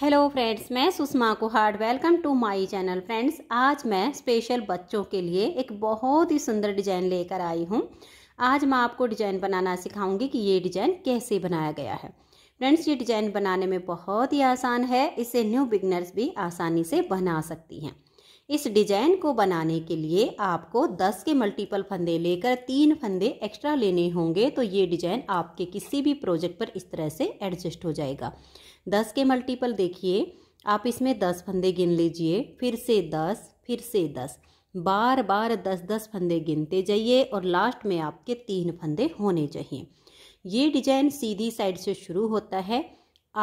hello friends मैं Sushma Kuhad welcome to my channel friends आज मैं स्पेशल बच्चों के लिए एक बहुत ही सुंदर डिजाइन लेकर आई हूँ आज मैं आपको डिजाइन बनाना सिखाऊंगी कि ये डिजाइन कैसे बनाया गया है फ्रेंड्स ये डिजाइन बनाने में बहुत ही आसान है इसे न्यू बिगनर्स भी आसानी से बना सकती हैं इस डिजाइन को बनाने के लिए आपको दस के मल्टीपल फंदे लेकर तीन फंदे एक्स्ट्रा लेने होंगे तो ये डिजाइन आपके किसी भी प्रोजेक्ट पर इस तरह से एडजस्ट हो जाएगा दस के मल्टीपल देखिए आप इसमें दस फंदे गिन लीजिए फिर से दस फिर से दस बार बार दस दस फंदे गिनते जाइए और लास्ट में आपके तीन फंदे होने चाहिए ये डिजाइन सीधी साइड से शुरू होता है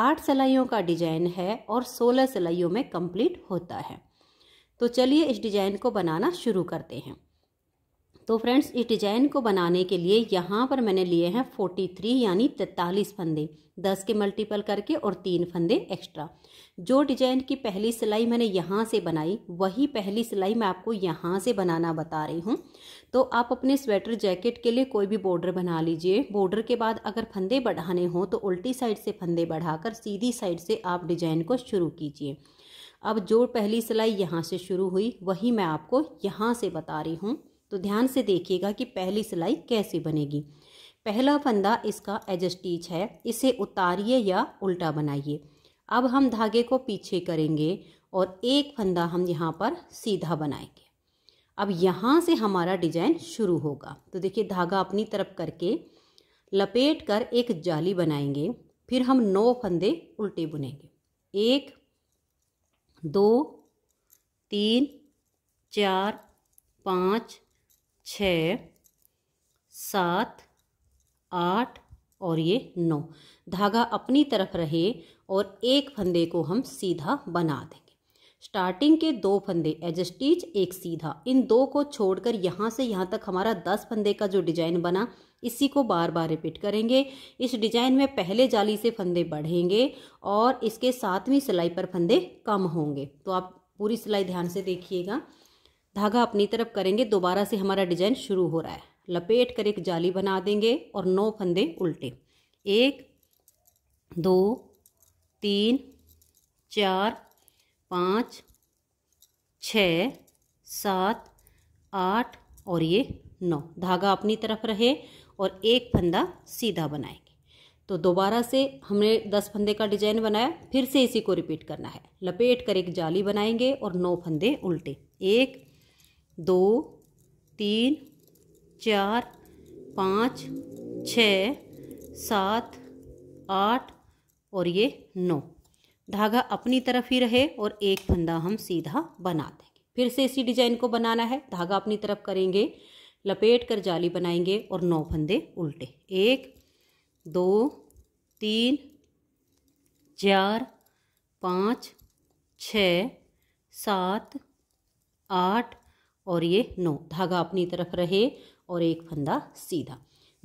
आठ सिलाइयों का डिजाइन है और सोलह सिलाइयों में कंप्लीट होता है तो चलिए इस डिजाइन को बनाना शुरू करते हैं तो फ्रेंड्स इस डिजाइन को बनाने के लिए यहाँ पर मैंने लिए हैं फोर्टी थ्री यानी तैतालीस फंदे दस के मल्टीपल करके और तीन फंदे एक्स्ट्रा जो डिजाइन की पहली सिलाई मैंने यहाँ से बनाई वही पहली सिलाई मैं आपको यहाँ से बनाना बता रही हूँ तो आप अपने स्वेटर जैकेट के लिए कोई भी बॉर्डर बना लीजिए बॉर्डर के बाद अगर फंदे बढ़ाने हों तो उल्टी साइड से फंदे बढ़ाकर सीधी साइड से आप डिजाइन को शुरू कीजिए अब जो पहली सिलाई यहाँ से शुरू हुई वही मैं आपको यहाँ से बता रही हूँ तो ध्यान से देखिएगा कि पहली सिलाई कैसे बनेगी पहला फंदा इसका एजस्टिच है इसे उतारिए या उल्टा बनाइए अब हम धागे को पीछे करेंगे और एक फंदा हम यहाँ पर सीधा बनाएंगे अब यहाँ से हमारा डिजाइन शुरू होगा तो देखिए धागा अपनी तरफ करके लपेट कर एक जाली बनाएंगे फिर हम नौ फंदे उल्टे बुनेंगे एक दो तीन चार पाँच छ सात आठ और ये नौ धागा अपनी तरफ रहे और एक फंदे को हम सीधा बना देंगे स्टार्टिंग के दो फंदे एज स्टीच एक सीधा इन दो को छोड़कर यहाँ से यहाँ तक हमारा दस फंदे का जो डिजाइन बना इसी को बार बार रिपीट करेंगे इस डिजाइन में पहले जाली से फंदे बढ़ेंगे और इसके सातवीं सिलाई पर फंदे कम होंगे तो आप पूरी सिलाई ध्यान से देखिएगा धागा अपनी तरफ करेंगे दोबारा से हमारा डिजाइन शुरू हो रहा है लपेट कर एक जाली बना देंगे और नौ फंदे उल्टे एक दो तीन चार पाँच छ सात आठ और ये नौ धागा अपनी तरफ रहे और एक फंदा सीधा बनाएंगे तो दोबारा से हमने दस फंदे का डिजाइन बनाया फिर से इसी को रिपीट करना है लपेट कर एक जाली बनाएंगे और नौ फंदे उल्टे एक दो तीन चार पाँच छ सात आठ और ये नौ धागा अपनी तरफ ही रहे और एक फंदा हम सीधा बना देंगे फिर से इसी डिजाइन को बनाना है धागा अपनी तरफ करेंगे लपेट कर जाली बनाएंगे और नौ फंदे उल्टे एक दो तीन चार पाँच छ सात आठ और ये नौ धागा अपनी तरफ रहे और एक फंदा सीधा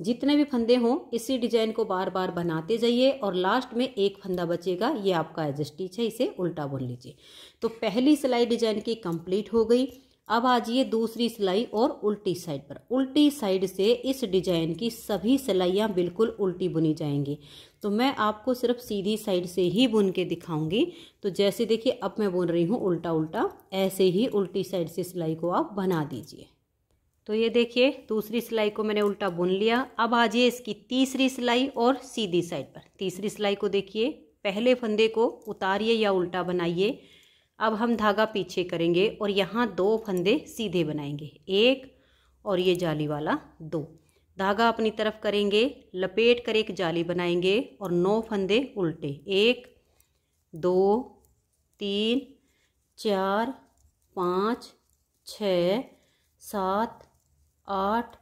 जितने भी फंदे हों इसी डिजाइन को बार बार बनाते जाइए और लास्ट में एक फंदा बचेगा ये आपका एजस्टिच है इसे उल्टा बुन लीजिए तो पहली सिलाई डिजाइन की कंप्लीट हो गई अब आ जाइए दूसरी सिलाई और उल्टी साइड पर उल्टी साइड से इस डिजाइन की सभी सिलाइयाँ बिल्कुल उल्टी बुनी जाएंगी तो मैं आपको सिर्फ सीधी साइड से ही बुन के दिखाऊंगी तो जैसे देखिए अब मैं बुन रही हूँ उल्टा उल्टा ऐसे ही उल्टी साइड से सिलाई को आप बना दीजिए तो ये देखिए दूसरी सिलाई को मैंने उल्टा बुन लिया अब आ जाइए इसकी तीसरी सिलाई और सीधी साइड पर तीसरी सिलाई को देखिए पहले फंदे को उतारिए या उल्टा बनाइए अब हम धागा पीछे करेंगे और यहाँ दो फंदे सीधे बनाएंगे एक और ये जाली वाला दो धागा अपनी तरफ करेंगे लपेट कर एक जाली बनाएंगे और नौ फंदे उल्टे एक दो तीन चार पाँच छ सात आठ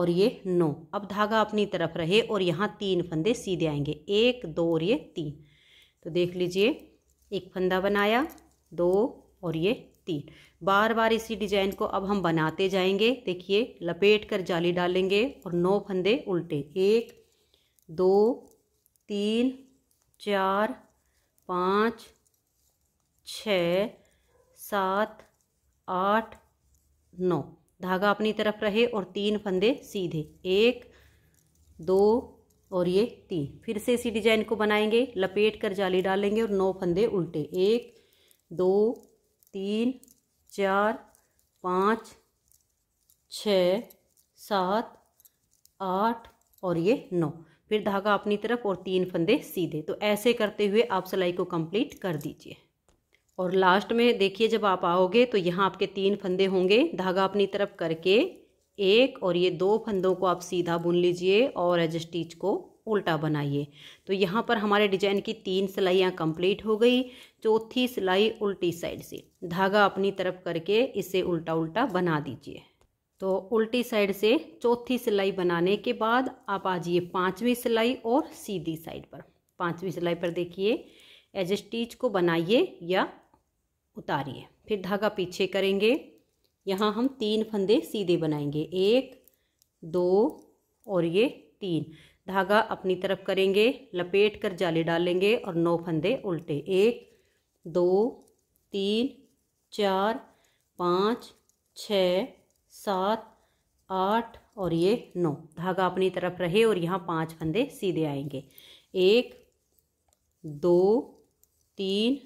और ये नौ अब धागा अपनी तरफ रहे और यहाँ तीन फंदे सीधे आएंगे एक दो और ये तीन तो देख लीजिए एक फंदा बनाया दो और ये तीन बार बार इसी डिजाइन को अब हम बनाते जाएंगे देखिए लपेट कर जाली डालेंगे और नौ फंदे उल्टे एक दो तीन चार पाँच छ सात आठ नौ धागा अपनी तरफ रहे और तीन फंदे सीधे एक दो और ये तीन फिर से इसी डिजाइन को बनाएंगे लपेट कर जाली डालेंगे और नौ फंदे उल्टे एक दो तीन चार पाँच छ सात आठ और ये नौ फिर धागा अपनी तरफ और तीन फंदे सीधे तो ऐसे करते हुए आप सिलाई को कंप्लीट कर दीजिए और लास्ट में देखिए जब आप आओगे तो यहाँ आपके तीन फंदे होंगे धागा अपनी तरफ करके एक और ये दो फंदों को आप सीधा बुन लीजिए और एज स्टिच को उल्टा बनाइए तो यहाँ पर हमारे डिजाइन की तीन सिलाइयाँ कंप्लीट हो गई चौथी सिलाई उल्टी साइड से धागा अपनी तरफ करके इसे उल्टा उल्टा बना दीजिए तो उल्टी साइड से चौथी सिलाई बनाने के बाद आप आ जाइए पाँचवीं सिलाई और सीधी साइड पर पाँचवीं सिलाई पर देखिए एज स्टीच को बनाइए या उतारिए फिर धागा पीछे करेंगे यहाँ हम तीन फंदे सीधे बनाएंगे एक दो और ये तीन धागा अपनी तरफ करेंगे लपेट कर जाले डालेंगे और नौ फंदे उल्टे एक दो तीन चार पाँच छ सात आठ और ये नौ धागा अपनी तरफ रहे और यहाँ पांच फंदे सीधे आएंगे एक दो तीन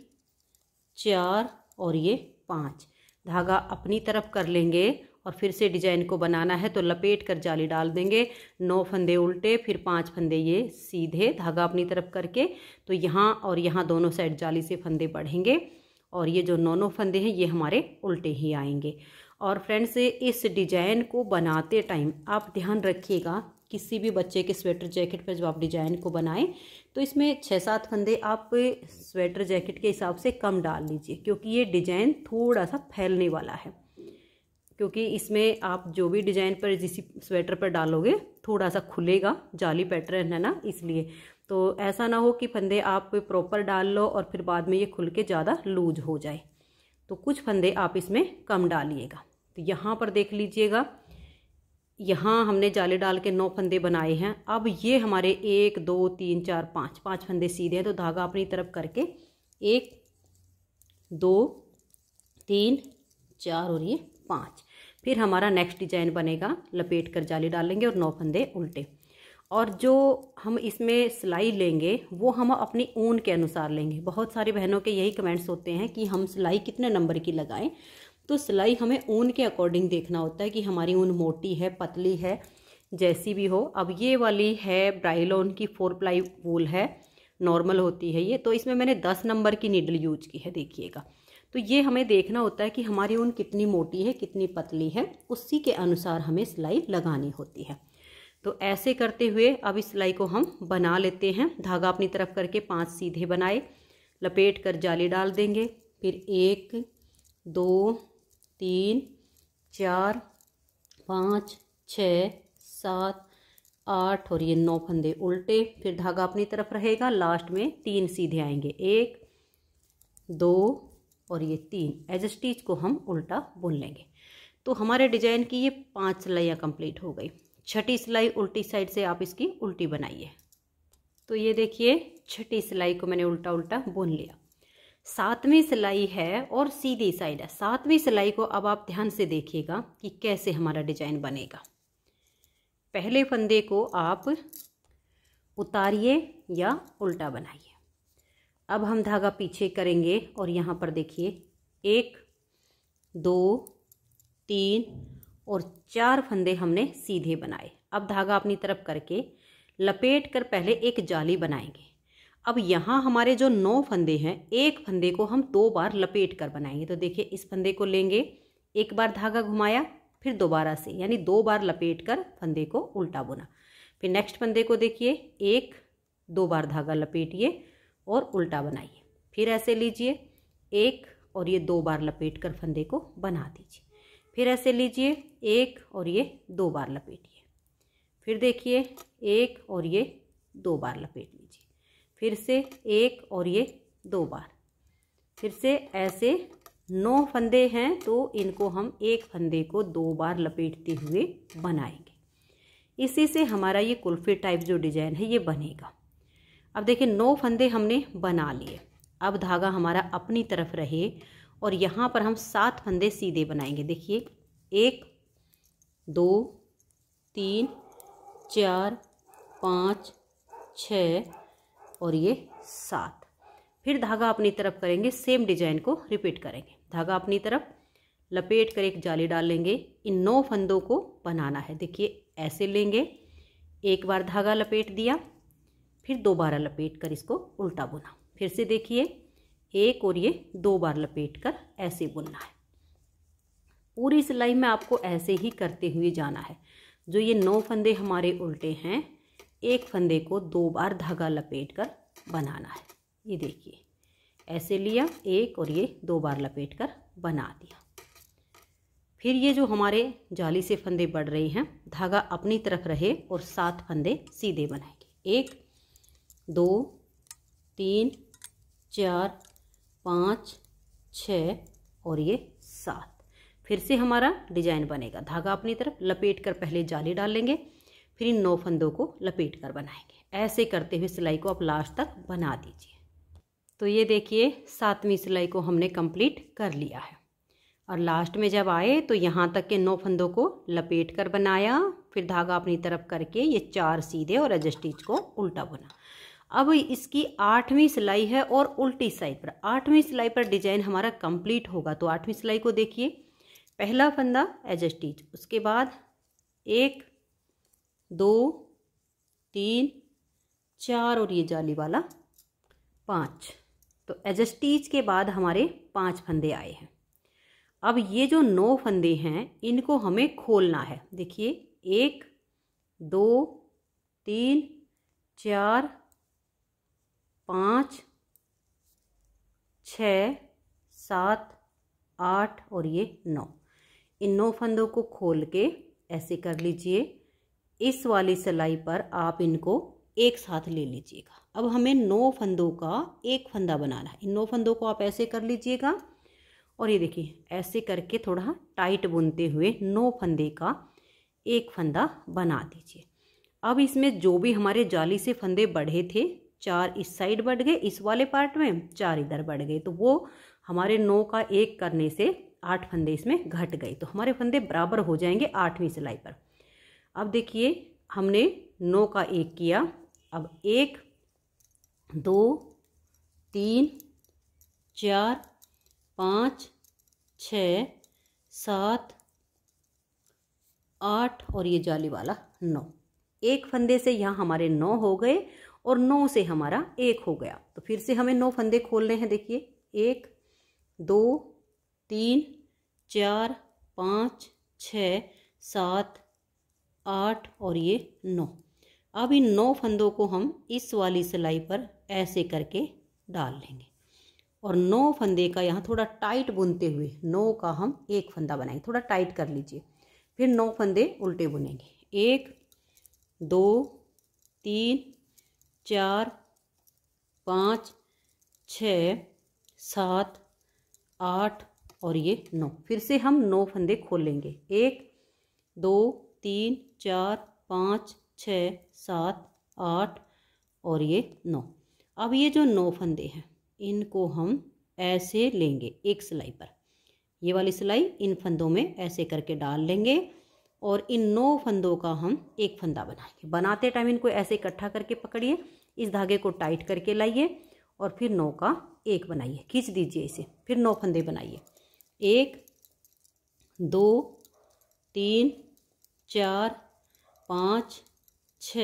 चार और ये पाँच धागा अपनी तरफ कर लेंगे और फिर से डिजाइन को बनाना है तो लपेट कर जाली डाल देंगे नौ फंदे उल्टे फिर पांच फंदे ये सीधे धागा अपनी तरफ करके तो यहाँ और यहाँ दोनों साइड जाली से फंदे बढ़ेंगे और ये जो नौ नौ फंदे हैं ये हमारे उल्टे ही आएंगे और फ्रेंड्स इस डिजाइन को बनाते टाइम आप ध्यान रखिएगा किसी भी बच्चे के स्वेटर जैकेट पर जब आप डिजाइन को बनाएं तो इसमें छः सात फंदे आप स्वेटर जैकेट के हिसाब से कम डाल लीजिए क्योंकि ये डिजाइन थोड़ा सा फैलने वाला है क्योंकि इसमें आप जो भी डिजाइन पर जिस स्वेटर पर डालोगे थोड़ा सा खुलेगा जाली पैटर्न है ना इसलिए तो ऐसा ना हो कि फंदे आप प्रॉपर डाल लो और फिर बाद में ये खुल के ज़्यादा लूज हो जाए तो कुछ फंदे आप इसमें कम डालिएगा तो यहाँ पर देख लीजिएगा यहाँ हमने जाले डाल के नौ फंदे बनाए हैं अब ये हमारे एक दो तीन चार पाँच पाँच फंदे सीधे हैं तो धागा अपनी तरफ करके एक दो तीन चार और ये पाँच फिर हमारा नेक्स्ट डिजाइन बनेगा लपेट कर जाली डालेंगे और नौ फंदे उल्टे और जो हम इसमें सिलाई लेंगे वो हम अपनी ऊन के अनुसार लेंगे बहुत सारी बहनों के यही कमेंट्स होते हैं कि हम सिलाई कितने नंबर की लगाएं तो सिलाई हमें ऊन के अकॉर्डिंग देखना होता है कि हमारी ऊन मोटी है पतली है जैसी भी हो अब ये वाली है ब्राइलोन की फोर प्लाई वूल है नॉर्मल होती है ये तो इसमें मैंने दस नंबर की नीडल यूज की है देखिएगा तो ये हमें देखना होता है कि हमारी ऊन कितनी मोटी है कितनी पतली है उसी के अनुसार हमें सिलाई लगानी होती है तो ऐसे करते हुए अब इस सिलाई को हम बना लेते हैं धागा अपनी तरफ करके पांच सीधे बनाए लपेट कर जाली डाल देंगे फिर एक दो तीन चार पाँच छ सात आठ और ये नौ फंदे उल्टे फिर धागा अपनी तरफ रहेगा लास्ट में तीन सीधे आएंगे एक दो और ये तीन एज स्टीच को हम उल्टा बुन लेंगे तो हमारे डिजाइन की ये पांच सिलाइयाँ कंप्लीट हो गई छठी सिलाई उल्टी साइड से आप इसकी उल्टी बनाइए तो ये देखिए छठी सिलाई को मैंने उल्टा उल्टा बुन लिया सातवीं सिलाई है और सीधी साइड है सातवीं सिलाई को अब आप ध्यान से देखिएगा कि कैसे हमारा डिजाइन बनेगा पहले फंदे को आप उतारिए या उल्टा बनाइए अब हम धागा पीछे करेंगे और यहाँ पर देखिए एक दो तीन और चार फंदे हमने सीधे बनाए अब धागा अपनी तरफ करके लपेट कर पहले एक जाली बनाएंगे अब यहाँ हमारे जो नौ फंदे हैं एक फंदे को हम दो बार लपेट कर बनाएंगे तो देखिए इस फंदे को लेंगे एक बार धागा घुमाया फिर दोबारा से यानी दो बार लपेट कर फंदे को उल्टा बुना फिर नेक्स्ट फंदे को देखिए एक दो बार धागा लपेटिए और उल्टा बनाइए फिर ऐसे लीजिए एक और ये दो बार लपेट कर फंदे को बना दीजिए फिर ऐसे लीजिए एक और ये दो बार लपेटिए फिर देखिए एक और ये दो बार लपेट लीजिए फिर से एक और ये दो बार फिर से ऐसे नौ फंदे हैं तो इनको हम एक फंदे को दो बार लपेटते हुए बनाएंगे इसी से हमारा ये कुल्फी टाइप जो डिजाइन है ये बनेगा अब देखिए नौ फंदे हमने बना लिए अब धागा हमारा अपनी तरफ रहे और यहाँ पर हम सात फंदे सीधे बनाएंगे देखिए एक दो तीन चार पाँच छ और ये सात फिर धागा अपनी तरफ करेंगे सेम डिजाइन को रिपीट करेंगे धागा अपनी तरफ लपेट कर एक जाली डाल लेंगे इन नौ फंदों को बनाना है देखिए ऐसे लेंगे एक बार धागा लपेट दिया फिर दोबारा लपेट कर इसको उल्टा बुना फिर से देखिए एक और ये दो बार लपेट कर ऐसे बुनना है पूरी सिलाई में आपको ऐसे ही करते हुए जाना है जो ये नौ फंदे हमारे उल्टे हैं एक फंदे को दो बार धागा लपेट कर बनाना है ये देखिए ऐसे लिया एक और ये दो बार लपेट कर बना दिया फिर ये जो हमारे जाली से फंदे बढ़ रहे हैं धागा अपनी तरफ रहे और सात फंदे सीधे बनाएंगे एक दो तीन चार पाँच छ और ये सात फिर से हमारा डिजाइन बनेगा धागा अपनी तरफ लपेट कर पहले जाली डाल लेंगे फिर इन नौ फंदों को लपेट कर बनाएंगे ऐसे करते हुए सिलाई को आप लास्ट तक बना दीजिए तो ये देखिए सातवीं सिलाई को हमने कंप्लीट कर लिया है और लास्ट में जब आए तो यहाँ तक के नौ फंदों को लपेट कर बनाया फिर धागा अपनी तरफ करके ये चार सीधे और एजस्टिच को उल्टा बुना अब इसकी आठवीं सिलाई है और उल्टी सिलाई पर आठवीं सिलाई पर डिजाइन हमारा कंप्लीट होगा तो आठवीं सिलाई को देखिए पहला फंदा एज स्टिच उसके बाद एक दो तीन चार और ये जाली वाला पाँच तो एज स्टिच के बाद हमारे पांच फंदे आए हैं अब ये जो नौ फंदे हैं इनको हमें खोलना है देखिए एक दो तीन चार पाँच छ सात आठ और ये नौ इन नौ फंदों को खोल के ऐसे कर लीजिए इस वाली सिलाई पर आप इनको एक साथ ले लीजिएगा अब हमें नौ फंदों का एक फंदा बनाना है इन नौ फंदों को आप ऐसे कर लीजिएगा और ये देखिए ऐसे करके थोड़ा टाइट बुनते हुए नौ फंदे का एक फंदा बना दीजिए अब इसमें जो भी हमारे जाली से फंदे बढ़े थे चार इस साइड बढ़ गए इस वाले पार्ट में चार इधर बढ़ गए तो वो हमारे नौ का एक करने से आठ फंदे इसमें घट गए तो हमारे फंदे बराबर हो जाएंगे आठवीं सिलाई पर अब देखिए हमने नौ का एक किया अब एक दो तीन चार पाँच छ सात आठ और ये जाली वाला नौ एक फंदे से यहाँ हमारे नौ हो गए और नौ से हमारा एक हो गया तो फिर से हमें नौ फंदे खोलने हैं देखिए एक दो तीन चार पाँच छ सात आठ और ये नौ अब इन नौ फंदों को हम इस वाली सिलाई पर ऐसे करके डाल लेंगे और नौ फंदे का यहाँ थोड़ा टाइट बुनते हुए नौ का हम एक फंदा बनाएंगे थोड़ा टाइट कर लीजिए फिर नौ फंदे उल्टे बुनेंगे एक दो तीन चार पाँच छ सात आठ और ये नौ फिर से हम नौ फंदे खोलेंगे एक दो तीन चार पाँच छ सात आठ और ये नौ अब ये जो नौ फंदे हैं इनको हम ऐसे लेंगे एक सिलाई पर ये वाली सिलाई इन फंदों में ऐसे करके डाल लेंगे और इन नौ फंदों का हम एक फंदा बनाएंगे बनाते टाइम इनको ऐसे इकट्ठा करके पकड़िए इस धागे को टाइट करके लाइए और फिर नौ का एक बनाइए खींच दीजिए इसे फिर नौ फंदे बनाइए एक दो तीन चार पाँच छ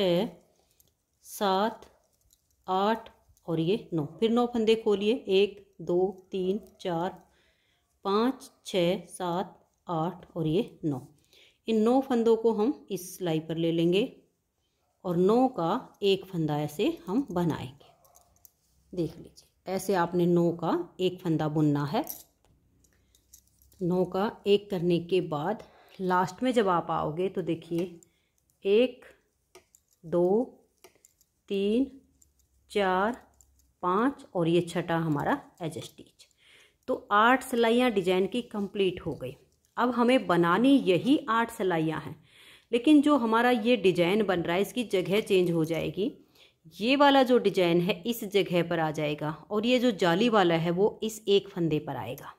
सात आठ और ये नौ फिर नौ फंदे खोलिए एक दो तीन चार पाँच छ सात आठ और ये नौ इन नौ फंदों को हम इस सिलाई पर ले लेंगे और नौ का एक फंदा ऐसे हम बनाएंगे देख लीजिए ऐसे आपने नौ का एक फंदा बुनना है नौ का एक करने के बाद लास्ट में जब आप आओगे तो देखिए एक दो तीन चार पाँच और ये छठा हमारा एज स्टीच तो आठ सिलाइयाँ डिजाइन की कंप्लीट हो गई अब हमें बनानी यही आठ सलाइयाँ हैं लेकिन जो हमारा ये डिजाइन बन रहा है इसकी जगह चेंज हो जाएगी ये वाला जो डिजाइन है इस जगह पर आ जाएगा और ये जो जाली वाला है वो इस एक फंदे पर आएगा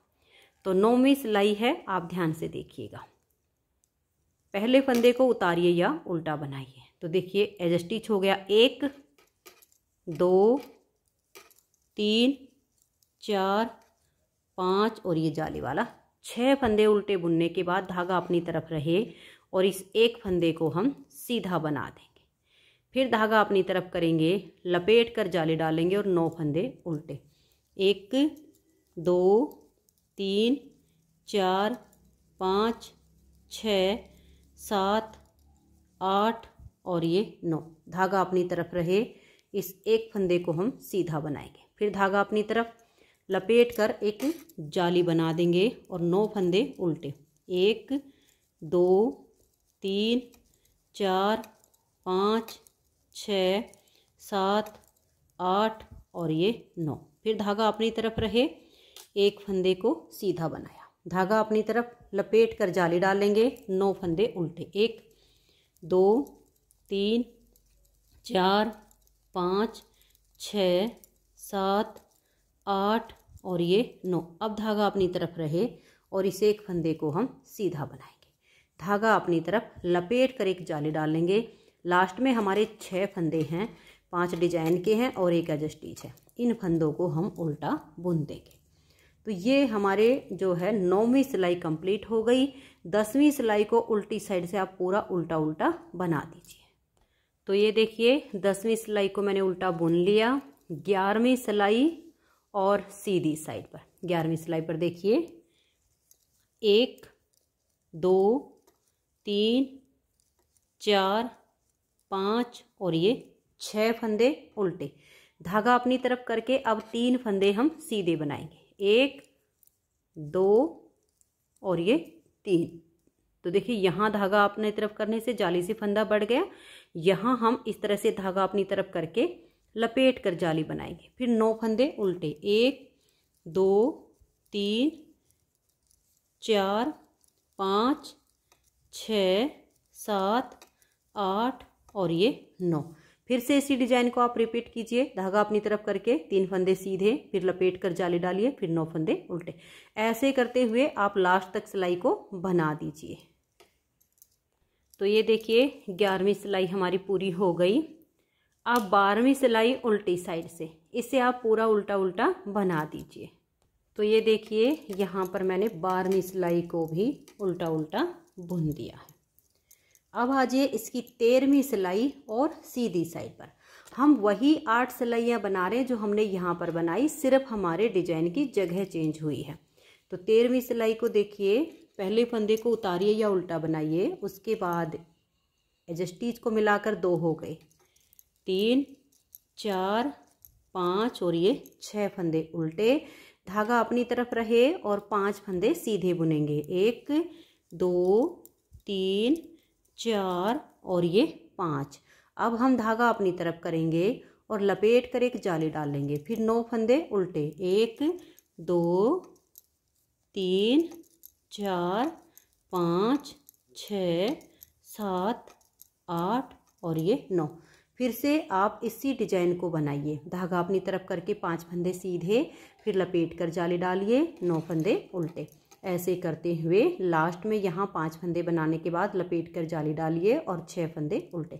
तो नौवीं सिलाई है आप ध्यान से देखिएगा पहले फंदे को उतारिए या उल्टा बनाइए तो देखिए एजस्टिच हो गया एक दो तीन चार पाँच और ये जाली वाला छः फंदे उल्टे बुनने के बाद धागा अपनी तरफ रहे और इस एक फंदे को हम सीधा बना देंगे फिर धागा अपनी तरफ करेंगे लपेट कर जाले डालेंगे और नौ फंदे उल्टे एक दो तीन चार पाँच छ सात आठ और ये नौ धागा अपनी तरफ रहे इस एक फंदे को हम सीधा बनाएंगे फिर धागा अपनी तरफ लपेट कर एक जाली बना देंगे और नौ फंदे उल्टे एक दो तीन चार पाँच छ सात आठ और ये नौ फिर धागा अपनी तरफ रहे एक फंदे को सीधा बनाया धागा अपनी तरफ लपेट कर जाली डालेंगे नौ फंदे उल्टे एक दो तीन चार पाँच छ सात आठ और ये नौ अब धागा अपनी तरफ रहे और इसे एक फंदे को हम सीधा बनाएंगे धागा अपनी तरफ लपेट कर एक जाली डालेंगे लास्ट में हमारे छः फंदे हैं पांच डिजाइन के हैं और एक एज स्टीच है इन फंदों को हम उल्टा बुन देंगे तो ये हमारे जो है नौवीं सिलाई कंप्लीट हो गई दसवीं सिलाई को उल्टी साइड से आप पूरा उल्टा उल्टा बना दीजिए तो ये देखिए दसवीं सिलाई को मैंने उल्टा बुन लिया ग्यारहवीं सिलाई और सीधी साइड पर ग्यारहवीं सिलाई पर देखिए एक दो तीन चार पाँच और ये छः फंदे उल्टे धागा अपनी तरफ करके अब तीन फंदे हम सीधे बनाएंगे एक दो और ये तीन तो देखिए यहाँ धागा अपनी तरफ करने से जाली से फंदा बढ़ गया यहाँ हम इस तरह से धागा अपनी तरफ करके लपेट कर जाली बनाएंगे फिर नौ फंदे उल्टे एक दो तीन चार पाँच छ सात आठ और ये नौ फिर से इसी डिजाइन को आप रिपीट कीजिए धागा अपनी तरफ करके तीन फंदे सीधे फिर लपेट कर जाली डालिए फिर नौ फंदे उल्टे ऐसे करते हुए आप लास्ट तक सिलाई को बना दीजिए तो ये देखिए ग्यारहवीं सिलाई हमारी पूरी हो गई आप बारहवीं सिलाई उल्टी साइड से इसे आप पूरा उल्टा उल्टा बना दीजिए तो ये देखिए यहाँ पर मैंने बारहवीं सिलाई को भी उल्टा उल्टा बुन दिया है अब आ जाइए इसकी तेरहवीं सिलाई और सीधी साइड पर हम वही आठ सिलाइयाँ बना रहे हैं जो हमने यहाँ पर बनाई सिर्फ हमारे डिजाइन की जगह चेंज हुई है तो तेरहवीं सिलाई को देखिए पहले फंदे को उतारिए या उल्टा बनाइए उसके बाद एजस्टीज को मिलाकर दो हो गए तीन चार पाँच और ये छः फंदे उल्टे धागा अपनी तरफ रहे और पांच फंदे सीधे बुनेंगे एक दो तीन चार और ये पाँच अब हम धागा अपनी तरफ करेंगे और लपेट कर एक जाली डाल लेंगे फिर नौ फंदे उल्टे एक दो तीन चार पाँच छ सात आठ और ये नौ फिर से आप इसी डिजाइन को बनाइए धागा अपनी तरफ करके पांच फंदे सीधे फिर लपेट कर जाले डालिए नौ फंदे उल्टे ऐसे करते हुए लास्ट में यहाँ पांच फंदे बनाने के बाद लपेट कर जाली डालिए और छः फंदे उल्टे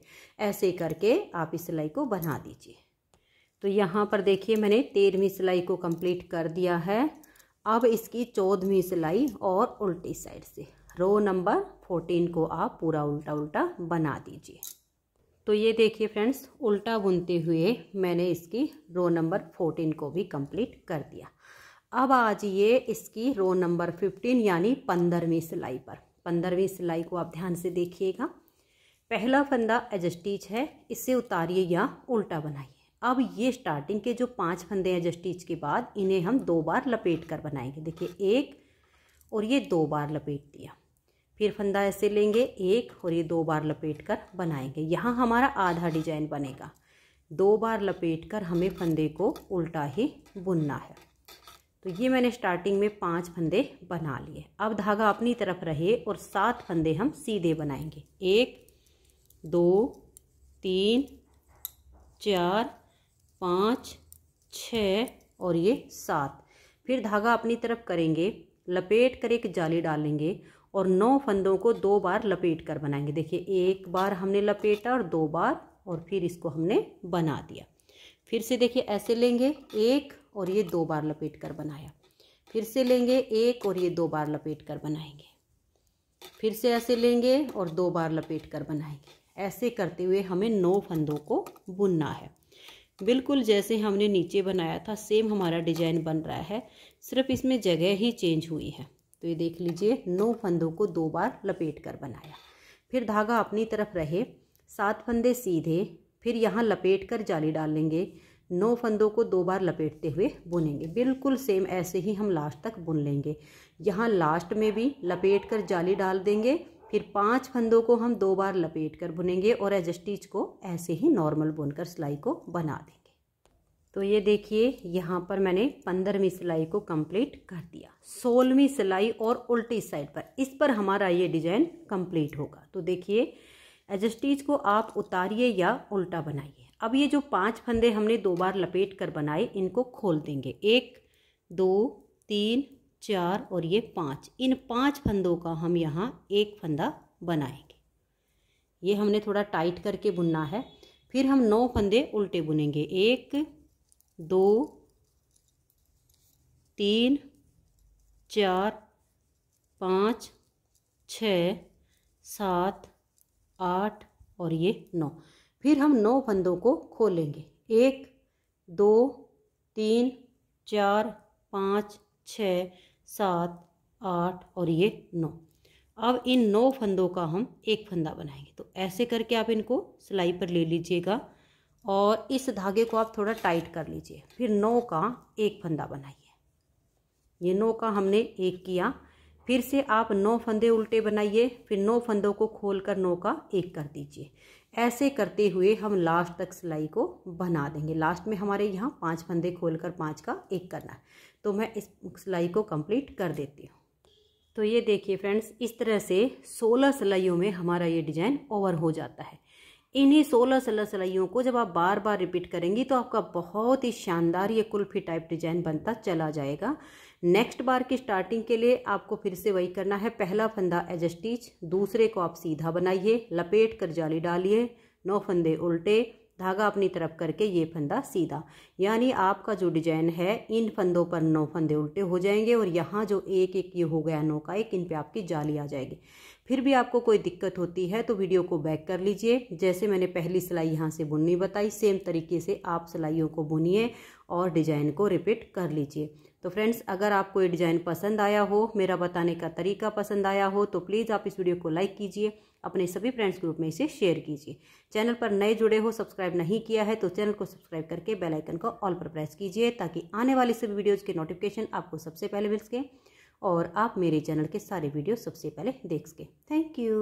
ऐसे करके आप इस सिलाई को बना दीजिए तो यहाँ पर देखिए मैंने तेरहवीं सिलाई को कंप्लीट कर दिया है अब इसकी चौदहवीं सिलाई और उल्टी साइड से रो नंबर फोर्टीन को आप पूरा उल्टा उल्टा बना दीजिए तो ये देखिए फ्रेंड्स उल्टा बुनते हुए मैंने इसकी रो नंबर फोर्टीन को भी कंप्लीट कर दिया अब आज ये इसकी रो नंबर फिफ्टीन यानी पंद्रहवीं सिलाई पर पंद्रहवीं सिलाई को आप ध्यान से देखिएगा पहला फंदा एजस्टिच है इसे उतारिए या उल्टा बनाइए अब ये स्टार्टिंग के जो पांच फंदे हैं जस्टिच के बाद इन्हें हम दो बार लपेट कर बनाएंगे देखिए एक और ये दो बार लपेट दिया फिर फंदा ऐसे लेंगे एक और ये दो बार लपेट कर बनाएंगे यहाँ हमारा आधा डिजाइन बनेगा दो बार लपेट कर हमें फंदे को उल्टा ही बुनना है तो ये मैंने स्टार्टिंग में पांच फंदे बना लिए अब धागा अपनी तरफ रहे और सात फंदे हम सीधे बनाएंगे एक दो तीन चार पाँच छ और ये सात फिर धागा अपनी तरफ करेंगे लपेट कर एक जाली डालेंगे और नौ फंदों को दो बार लपेट कर बनाएंगे देखिए एक बार हमने लपेटा और दो बार और फिर इसको हमने बना दिया फिर से देखिए ऐसे लेंगे एक और ये दो बार लपेट कर बनाया फिर से लेंगे एक और ये दो बार लपेट कर बनाएंगे फिर से ऐसे लेंगे और दो बार लपेट कर बनाएंगे ऐसे करते हुए हमें नौ फंदों को बुनना है बिल्कुल जैसे हमने नीचे बनाया था सेम हमारा डिजाइन बन रहा है सिर्फ इसमें जगह ही चेंज हुई है तो ये देख लीजिए नौ फंदों को दो बार लपेट कर बनाया फिर धागा अपनी तरफ रहे सात फंदे सीधे फिर यहाँ लपेट कर जाली डाल लेंगे नौ फंदों को दो बार लपेटते हुए बुनेंगे बिल्कुल सेम ऐसे ही हम लास्ट तक बुन लेंगे यहाँ लास्ट में भी लपेट कर जाली डाल देंगे फिर पांच फंदों को हम दो बार लपेट कर बुनेंगे और एजस्टिच को ऐसे ही नॉर्मल बुनकर सिलाई को बना देंगे तो ये देखिए यहाँ पर मैंने पंद्रहवीं सिलाई को कंप्लीट कर दिया सोलहवीं सिलाई और उल्टी साइड पर इस पर हमारा ये डिजाइन कंप्लीट होगा तो देखिए एजस्टीज को आप उतारिए या उल्टा बनाइए अब ये जो पांच फंदे हमने दो बार लपेट कर बनाए इनको खोल देंगे एक दो तीन चार और ये पांच इन पांच फंदों का हम यहाँ एक फंदा बनाएंगे ये हमने थोड़ा टाइट करके बुनना है फिर हम नौ फंदे उल्टे बुनेंगे एक दो तीन चार पाँच छ सात आठ और ये नौ फिर हम नौ फंदों को खोलेंगे एक दो तीन चार पाँच छ सात आठ और ये नौ अब इन नौ फंदों का हम एक फंदा बनाएंगे तो ऐसे करके आप इनको सिलाई पर ले लीजिएगा और इस धागे को आप थोड़ा टाइट कर लीजिए फिर नौ का एक फंदा बनाइए ये नौ का हमने एक किया फिर से आप नौ फंदे उल्टे बनाइए फिर नौ फंदों को खोल कर नौ का एक कर दीजिए ऐसे करते हुए हम लास्ट तक सिलाई को बना देंगे लास्ट में हमारे यहाँ पांच फंदे खोल कर पाँच का एक करना है तो मैं इस सिलाई को कंप्लीट कर देती हूँ तो ये देखिए फ्रेंड्स इस तरह से सोलह सिलाइयों में हमारा ये डिजाइन ओवर हो जाता है इन्हीं सोलह सोलह सिलाइयों को जब आप बार बार रिपीट करेंगी तो आपका बहुत ही शानदार ये कुल्फी टाइप डिजाइन बनता चला जाएगा नेक्स्ट बार की स्टार्टिंग के लिए आपको फिर से वही करना है पहला फंदा एज स्टिच दूसरे को आप सीधा बनाइए लपेट कर जाली डालिए नौ फंदे उल्टे धागा अपनी तरफ करके ये फंदा सीधा यानी आपका जो डिजाइन है इन फंदों पर नौ फंदे उल्टे हो जाएंगे और यहाँ जो एक एक ये हो गया नौ का एक इन पे आपकी जाली आ जाएगी फिर भी आपको कोई दिक्कत होती है तो वीडियो को बैक कर लीजिए जैसे मैंने पहली सिलाई यहाँ से बुननी बताई सेम तरीके से आप सिलाइयों को बुनिए और डिजाइन को रिपीट कर लीजिए तो फ्रेंड्स अगर आपको ये डिज़ाइन पसंद आया हो मेरा बताने का तरीका पसंद आया हो तो प्लीज़ आप इस वीडियो को लाइक कीजिए अपने सभी फ्रेंड्स ग्रुप में इसे शेयर कीजिए चैनल पर नए जुड़े हो सब्सक्राइब नहीं किया है तो चैनल को सब्सक्राइब करके बेल आइकन को ऑल पर प्रेस कीजिए ताकि आने वाली सभी वीडियोज़ के नोटिफिकेशन आपको सबसे पहले मिल सके और आप मेरे चैनल के सारे वीडियो सबसे पहले देख सकें थैंक यू